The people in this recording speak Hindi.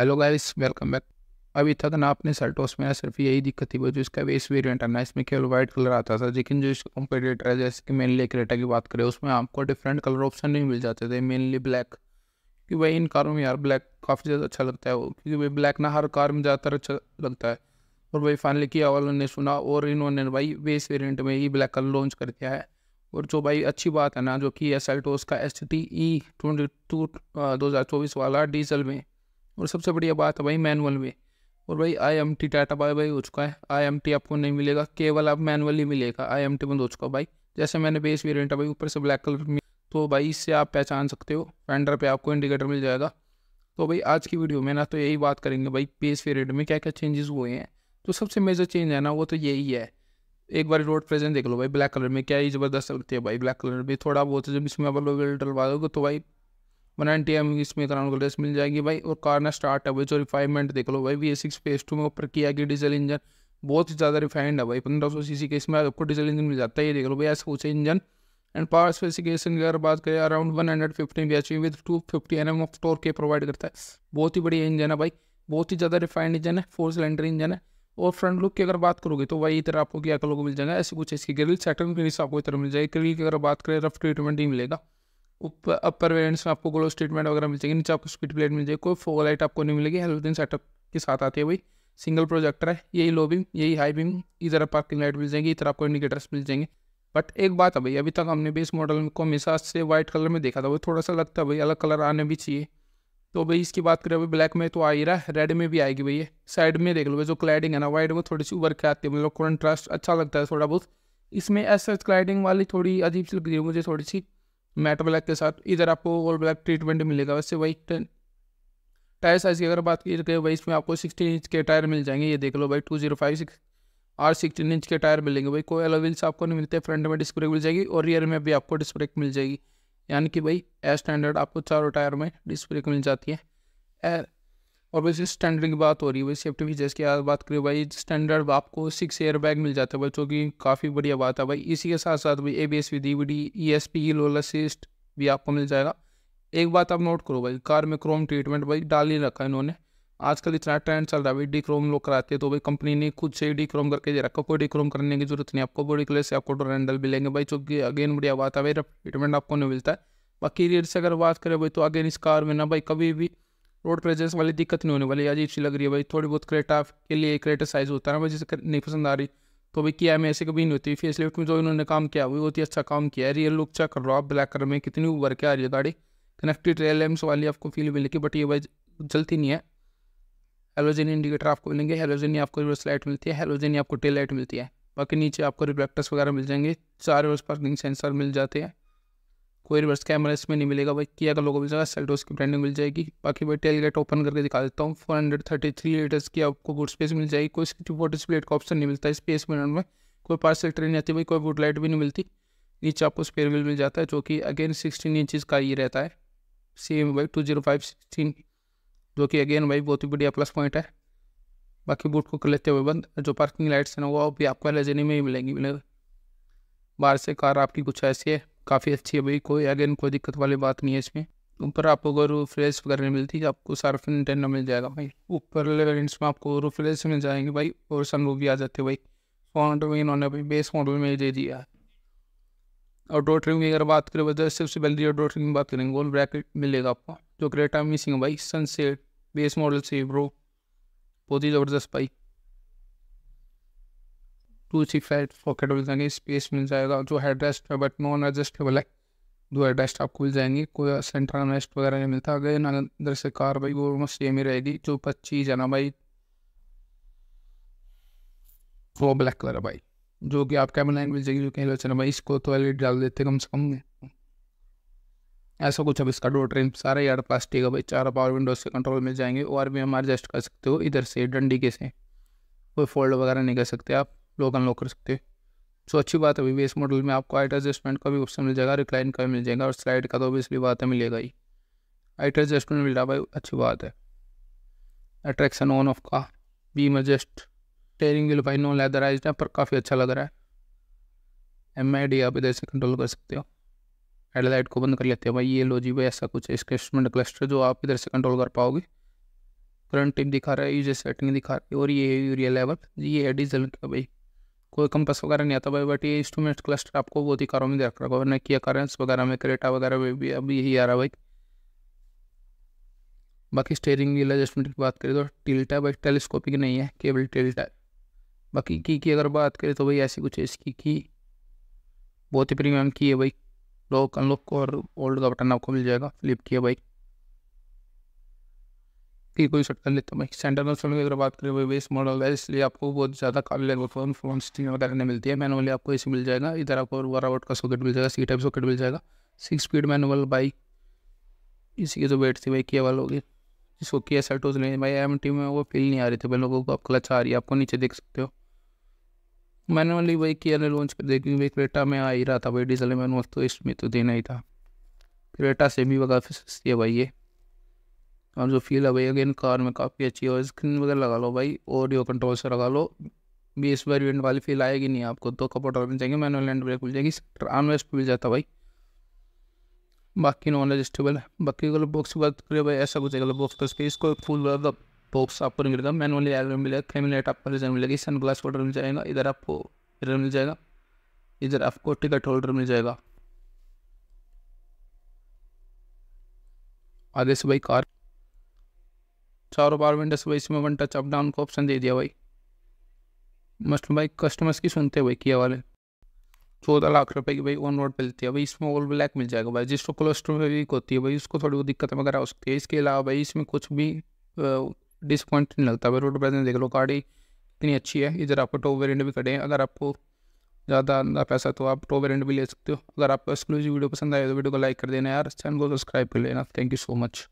हेलो गाइस वेलकम बैक अभी तक ना आपने सर्टोस में ना सिर्फ यही दिक्कत थी जो इसका बेस वेरिएंट है ना इसमें केवल वाइट कलर आता था लेकिन जो इसका कॉम्पिटेटर है जैसे कि मेनली क्रेटा की बात करें उसमें आपको डिफरेंट कलर ऑप्शन नहीं मिल जाते थे मेनली ब्लैक कि भाई इन कारों में यार ब्लैक काफ़ी ज़्यादा अच्छा लगता है क्योंकि भाई ब्लैक ना हर कार में ज़्यादातर अच्छा लगता है और भाई फाइनली किया वालों ने सुना और इन्होंने भाई बेस वेरियंट में ही ब्लैक कलर लॉन्च कर दिया है और जो भाई अच्छी बात है ना जो कि एस एल्टोस का S T E twenty two दो हज़ार चौबीस वाला डीजल में और सबसे बढ़िया बात है भाई मैनुअल में और भाई I M T tata bye भाई हो चुका है आई एम टी आपको नहीं मिलेगा केवल आप मैनुअली मिलेगा आई एम टी बंद हो चुका है भाई जैसे मैंने बेस वेरियंट है भाई ऊपर से ब्लैक कलर में तो भाई इससे आप पहचान सकते हो फेंडर पर आपको इंडिकेटर मिल जाएगा तो भाई आज की वीडियो में ना तो यही बात करेंगे भाई बेस वेरियंट में क्या क्या चेंजेस हुए हैं तो सबसे मेजर चेंज है ना वो तो यही है एक बार रोड प्रेजेंट देख लो भाई ब्लैक कलर में क्या ही ज़बरदस्त लगती है भाई ब्लैक कलर में थोड़ा बहुत जब इसमें आप लोग डलवा दोगे तो भाई वन नाइनटी एम इसमें इथानॉल ड्रेस मिल जाएगी भाई और कार ना स्टार्ट है भाई जो रिफाइनमेंट देख लो भाई वी सिक्स फेस टू में ऊपर किया कि डीजल इंजन बहुत ही ज़्यादा रिफाइंड है भाई पंद्रह सौ सी सी के इसमें आपको डीजल इंजन मिल जाता है ये देख लो भाई ऐसा कुछ इंजन एंड पावर स्पेसिफिकेशन की अगर बात करें around one hundred fifty B H with two fifty N M of torque के प्रोवाइड करता है बहुत ही बढ़िया इंजन है भाई बहुत ही ज़्यादा रिफाइंड इंजन है फोर सिलेंडर इंजन है और फ्रंट लुक की अगर बात करोगे तो वही इधर आपको क्या को मिल जाएगा ऐसे कुछ इसकी ग्रिल सेकंड ग्रिल आपको इधर मिल जाएगी ग्रिल की अगर बात करें रफ ट्रीटमेंट ही मिलेगा ऊपर अपर वेरियंट्स में आपको ग्लो स्टेटमेंट वगैरह मिल जाएगी नीचे आपको स्पीड प्लेट मिल जाएगी कोई लाइट आपको नहीं मिलेगी हेलोजन सेटअप के साथ आती है भाई सिंगल प्रोजेक्टर है यही लो बीम यही हाई बीम इधर पार्किंग लाइट मिल जाएंगी इधर आपको इंडिकेटर्स मिल जाएंगे बट एक बात है भाई अभी तक हमने भी इस मॉडल को हमेशा से वाइट कलर में देखा था वो थोड़ा सा लगता है भाई अलग कलर आने भी चाहिए तो भाई इसकी बात करें अभी ब्लैक में तो आ ही रहा है रेड में भी आएगी भैया साइड में देख लो भाई जो क्लाइडिंग है ना वाइट वो थोड़ी सी उबर के आती है मतलब कॉन्ट्रास्ट अच्छा लगता है थोड़ा बहुत इसमें ऐसा क्लाइडिंग वाली थोड़ी अजीब सी लग रही है मुझे थोड़ी सी मैट ब्लैक के साथ इधर आपको ऑल ब्लैक ट्रीटमेंट मिलेगा वैसे वही टायर साइज़ की अगर बात की जाए वही इसमें आपको सिक्सटीन इंच के टायर मिल जाएंगे ये देख लो भाई two zero five six R sixteen inch के टायर मिलेंगे भाई कोई एलोविल्स आपको नहीं मिलते फ्रंट में डिस्क ब्रेक मिल जाएगी और रियर में भी आपको डिस्क ब्रेक मिल जाएगी यानी कि भाई ए स्टैंडर्ड आपको चारों टायर में डिस्क ब्रेक मिल जाती है और वैसे स्टैंडर्ड की बात हो रही है वैसे सेफ्टी फीचर्स की बात करें भाई स्टैंडर्ड आपको सिक्स एयर बैग मिल जाता है बच्चों की काफ़ी बढ़िया बात है भाई इसी के साथ साथ भाई A B S V D V D E S P लोल असिस्ट भी आपको मिल जाएगा एक बात आप नोट करो भाई कार में क्रोम ट्रीटमेंट भाई डाल ही रखा है इन्होंने आजकल इतना ट्रेंड चल रहा है भाई डी क्रोम लोग कराते हैं तो भाई कंपनी ने खुद से डी क्रोम करके दे रखा कोई डी क्रोम करने की जरूरत नहीं आपको बॉडी कलर से आपको डोर हैंडल लेंगे भाई चूंकि अगेन बढ़िया बात है भाई ट्रीटमेंट आपको नहीं मिलता है बाकी रेट से अगर बात करें भाई तो अगेन इस कार में ना भाई कभी भी रोड प्रेजेंस वाली दिक्कत नहीं होने वाली आज ये अच्छी लग रही है भाई थोड़ी बहुत क्रेटा के लिए क्रेटा साइज़ होता है ना भाई नहीं पसंद आ रही तो भाई किया में ऐसे कभी नहीं होती फेस लिफ्ट में जो इन्होंने काम किया वो बहुत ही अच्छा काम किया है रियल लुक चेक कर रहा आप ब्लैक कलर में कितनी उबर के आ रही है गाड़ी कनेक्टेड रेल एम्स वाली आपको फील मिलेगी बट ये भाई जलती नहीं है हेलोजन इंडिकेटर आपको मिलेंगे हेलोजन आपको रिवर्स लाइट मिलती है हेलोजन आपको टेल लाइट मिलती है बाकी नीचे आपको रिफ्लेक्टर्स वगैरह मिल जाएंगे चार रिवर्स पार्किंग सेंसर मिल जाते हैं कोई रिवर्स कैमरा इसमें नहीं मिलेगा भाई किया का लोगो मिल जाएगा सेल्टोस की ब्रांडिंग मिल जाएगी बाकी भाई टेल गेट ओपन करके दिखा देता हूँ four hundred thirty three litres की आपको गुड स्पेस मिल जाएगी कोई सिक्सटी फोर डिस्प्लेट का ऑप्शन नहीं मिलता स्पेस मिनट में कोई पार्सल ट्रेन आती भाई कोई बुट लाइट भी नहीं मिलती नीचे आपको स्पेयर व्हील मिल जाता है जो कि अगेन सिक्सटीन इंचज़ का ही रहता है सेम भाई टू जीरो फाइव सिक्सटीन जो कि अगेन भाई बहुत ही बढ़िया प्लस पॉइंट है बाकी बूट को कर लेते हुए बंद जो पार्किंग लाइट्स हैं ना वो भी आपको एल में ही मिलेंगी मिलेगा बाहर से कार आपकी कुछ ऐसी है काफ़ी अच्छी है भाई कोई अगेन कोई दिक्कत वाली बात नहीं है इसमें ऊपर आपको अगर रूफ्रेश वगैरह नहीं मिलती तो आपको सार्फ टेन मिल जाएगा भाई ऊपर वेरियंट्स में आपको रूफ्रेश मिल जाएंगे भाई और सन भी आ जाते भाई फॉन्ट में तो इन्होंने भाई बेस मॉडल में दे दिया है और डोटरिंग की अगर बात करें वजह सबसे पहले जो की बात करेंगे गोल ब्रैकेट मिलेगा आपको जो ग्रेटा मिसिंग है भाई सनसेट बेस मॉडल से ब्रो बहुत ही ज़बरदस्त भाई टू सी फाइव पॉकेट मिल जाएंगे स्पेस मिल जाएगा जो हेडरेस्ट है बट नॉन एडजस्टेबल है दो एड्रेस्ट आपको मिल जाएंगे कोई सेंटर रेस्ट वगैरह नहीं मिलता अगर अंदर से कार भाई वो ऑलमोस्ट सेम ही रहेगी जो पच्चीस है ना भाई वो ब्लैक कलर है भाई जो कि आप कैमरा लाइन मिल जाएगी जो कहीं चलना भाई इसको तो एल डाल देते कम से कम ऐसा कुछ अब इसका डोर ट्रेन सारा यार प्लास्टिक है भाई चार पावर विंडोज से कंट्रोल मिल जाएंगे और भी हम एडजस्ट कर सकते हो इधर से डंडी के से कोई फोल्ड वगैरह नहीं कर सकते आप लोग अनलॉक कर सकते हैं सो अच्छी बात है अभी इस मॉडल में आपको हाइट एडजस्टमेंट का भी ऑप्शन मिल जाएगा रिक्लाइन का भी मिल जाएगा और स्लाइड का तो ऑब्वियसली बात है मिलेगा ही हाइट एडजस्टमेंट मिल रहा भाई अच्छी बात है अट्रैक्शन ऑन ऑफ का बीम एडजस्ट टेयरिंग व्हील भाई नॉन लेदराइज है पर काफ़ी अच्छा लग रहा है एम आई डी आप इधर से कंट्रोल कर सकते हो हेडलाइट को बंद कर लेते हैं भाई ये लो जी भाई ऐसा कुछ है इसके इंस्ट्रूमेंट क्लस्टर जो आप इधर से कंट्रोल कर पाओगे करंट टिप दिखा रहा है यूजर सेटिंग दिखा रही है और ये यूरिया लेवल ये है डीजल का भाई कोई कंपस वगैरह नहीं आता भाई बट ये इंस्ट्रूमेंट क्लस्टर आपको बहुत ही कारों में देख रखा वरना किया करेंस वगैरह में क्रेटा वगैरह में भी अभी यही आ रहा भाई बाकी स्टेयरिंग व्हील एडजस्टमेंट की बात करें तो टिल्ट है भाई टेलीस्कोपिक नहीं है केवल टिल्ट है बाकी की की अगर बात करें तो भाई ऐसी कुछ है इसकी की बहुत ही प्रीमियम की है भाई लॉक अनलॉक और ओल्ड का बटन आपको मिल जाएगा फ्लिप की है भाई की कोई कर लेता तो सेंटर में फिल्म की अगर बात करें वही बेस मॉडल है इसलिए आपको बहुत ज़्यादा काबिल परफॉर्मेंस वगैरह नहीं मिलती है मैनुअली आपको इसी मिल जाएगा इधर आपको वर आउट का सॉकेट मिल जाएगा सी टाइप सॉकेट मिल जाएगा सिक्स स्पीड मैनुअल बाइक इसी की जो तो वेट थी भाई किया वाल होगी जिसको किया सेटोज नहीं भाई एम टी में वो फील नहीं आ रही थी भाई लोगों को आप क्लच आ रही है आपको नीचे देख सकते हो मैनुअली वही किया ने लॉन्च कर दिया क्योंकि क्रेटा में आ ही रहा था भाई डीजल मैनुअल तो इसमें तो देना ही था क्रेटा से भी काफ़ी सस्ती है भाई ये और जो फील है भाई अगेन कार में काफ़ी अच्छी है स्क्रीन वगैरह लगा लो भाई ऑडियो कंट्रोल से लगा लो बीस बार वेंट वाली फील आएगी नहीं आपको तो कपड़ होने जाएंगे मैनुअल हैंड ब्रेक मिल जाएगी आर्मरेस्ट मिल जाता भाई बाकी नॉन एडजस्टेबल है बाकी अगर बॉक्स की बात करें भाई ऐसा कुछ है बॉक्स कसके इसको फुल वाला बॉक्स तो आपको नहीं मिलेगा मैनुअली एलर मिलेगा फेमिलेट आपको रिजर्व मिलेगी सन ग्लास होल्डर मिल जाएगा इधर आपको इधर मिल जाएगा इधर आपको टिकट होल्डर मिल जाएगा आगे से भाई कार चारों बार विंडोज भाई इसमें वन टच अप डाउन का ऑप्शन दे दिया भाई मस्ट भाई कस्टमर्स की सुनते भाई किया वाले चौदह लाख रुपए की भाई ऑन रोड मिलती है भाई इसमें ऑल ब्लैक मिल जाएगा भाई जिसको क्लस्टर में वीक होती है भाई उसको थोड़ी बहुत दिक्कत वगैरह हो सकती है इसके अलावा भाई इसमें कुछ भी डिसअपॉइंट नहीं लगता भाई रोड पर देख लो गाड़ी इतनी अच्छी है इधर आपको टॉप वेरियंट भी खड़े हैं अगर आपको ज़्यादा अंदा पैसा तो आप टॉप वेरियंट भी ले सकते हो अगर आपको एक्सक्लूसिव वीडियो पसंद आए तो वीडियो को लाइक कर देना यार चैनल को सब्सक्राइब कर लेना थैंक यू सो मच